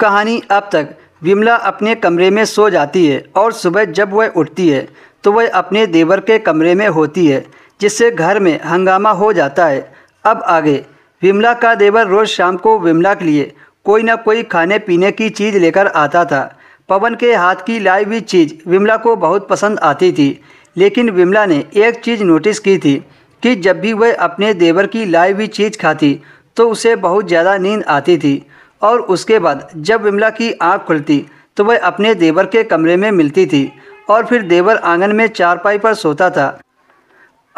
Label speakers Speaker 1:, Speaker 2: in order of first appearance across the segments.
Speaker 1: कहानी अब तक विमला अपने कमरे में सो जाती है और सुबह जब वह उठती है तो वह अपने देवर के कमरे में होती है जिससे घर में हंगामा हो जाता है अब आगे विमला का देवर रोज़ शाम को विमला के लिए कोई ना कोई खाने पीने की चीज़ लेकर आता था पवन के हाथ की लाई हुई चीज़ विमला को बहुत पसंद आती थी लेकिन विमला ने एक चीज़ नोटिस की थी कि जब भी वह अपने देवर की लाई हुई चीज़ खाती तो उसे बहुत ज़्यादा नींद आती थी और उसके बाद जब विमला की आँख खुलती तो वह अपने देवर के कमरे में मिलती थी और फिर देवर आंगन में चारपाई पर सोता था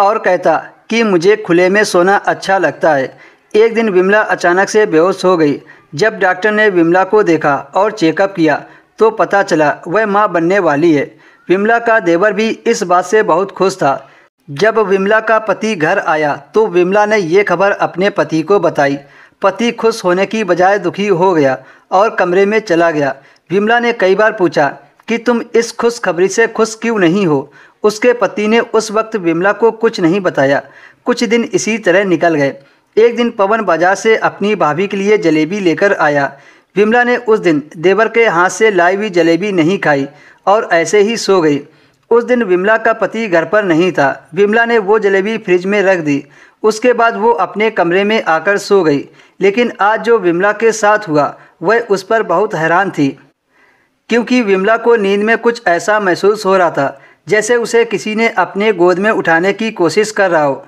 Speaker 1: और कहता कि मुझे खुले में सोना अच्छा लगता है एक दिन विमला अचानक से बेहोश हो गई जब डॉक्टर ने विमला को देखा और चेकअप किया तो पता चला वह माँ बनने वाली है विमला का देवर भी इस बात से बहुत खुश था जब विमला का पति घर आया तो विमला ने ये खबर अपने पति को बताई पति खुश होने की बजाय दुखी हो गया और कमरे में चला गया विमला ने कई बार पूछा कि तुम इस खुशखबरी से खुश क्यों नहीं हो उसके पति ने उस वक्त विमला को कुछ नहीं बताया कुछ दिन इसी तरह निकल गए एक दिन पवन बाजार से अपनी भाभी के लिए जलेबी लेकर आया विमला ने उस दिन देवर के हाथ से लाई हुई जलेबी नहीं खाई और ऐसे ही सो गई उस दिन विमला का पति घर पर नहीं था विमला ने वो जलेबी फ्रिज में रख दी उसके बाद वो अपने कमरे में आकर सो गई लेकिन आज जो विमला के साथ हुआ वह उस पर बहुत हैरान थी क्योंकि विमला को नींद में कुछ ऐसा महसूस हो रहा था जैसे उसे किसी ने अपने गोद में उठाने की कोशिश कर रहा हो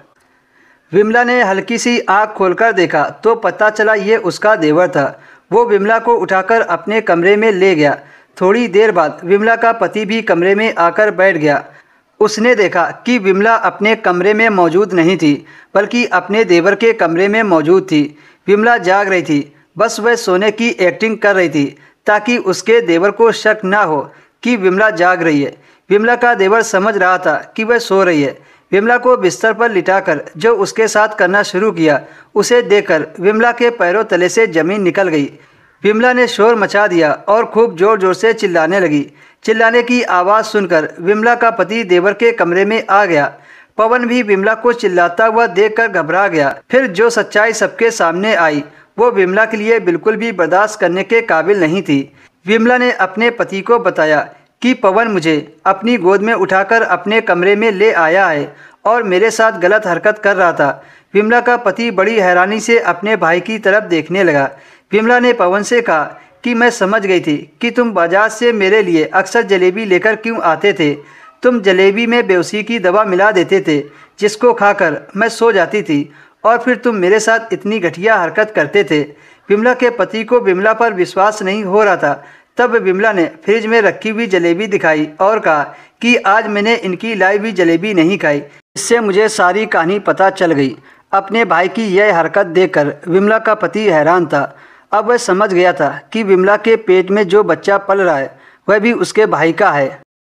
Speaker 1: विमला ने हल्की सी आंख खोलकर देखा तो पता चला ये उसका देवर था वो विमला को उठाकर अपने कमरे में ले गया थोड़ी देर बाद विमला का पति भी कमरे में आकर बैठ गया उसने देखा कि विमला अपने कमरे में मौजूद नहीं थी बल्कि अपने देवर के कमरे में मौजूद थी विमला जाग रही थी बस वह सोने की एक्टिंग कर रही थी ताकि उसके देवर को शक ना हो कि विमला जाग रही है विमला का देवर समझ रहा था कि वह सो रही है विमला को बिस्तर पर लिटाकर जो उसके साथ करना शुरू किया उसे देखकर विमला के पैरों तले से जमीन निकल गई विमला ने शोर मचा दिया और खूब जोर जोर से चिल्लाने लगी चिल्लाने की आवाज़ सुनकर विमला का पति देवर के कमरे में आ गया पवन भी विमला को चिल्लाता हुआ देखकर घबरा गया फिर जो सच्चाई सबके सामने आई वो विमला के लिए बिल्कुल भी बर्दाश्त करने के काबिल नहीं थी विमला ने अपने पति को बताया कि पवन मुझे अपनी गोद में उठाकर अपने कमरे में ले आया है और मेरे साथ गलत हरकत कर रहा था विमला का पति बड़ी हैरानी से अपने भाई की तरफ देखने लगा विमला ने पवन से कहा कि मैं समझ गई थी कि तुम बाजार से मेरे लिए अक्सर जलेबी लेकर क्यों आते थे तुम जलेबी में बेवसी की दवा मिला देते थे जिसको खाकर मैं सो जाती थी और फिर तुम मेरे साथ इतनी घटिया हरकत करते थे विमला के पति को विमला पर विश्वास नहीं हो रहा था तब विमला ने फ्रिज में रखी हुई जलेबी दिखाई और कहा कि आज मैंने इनकी लाई हुई जलेबी नहीं खाई इससे मुझे सारी कहानी पता चल गई अपने भाई की यह हरकत देखकर विमला का पति हैरान था अब वह समझ गया था कि विमला के पेट में जो बच्चा पल रहा है वह भी उसके भाई का है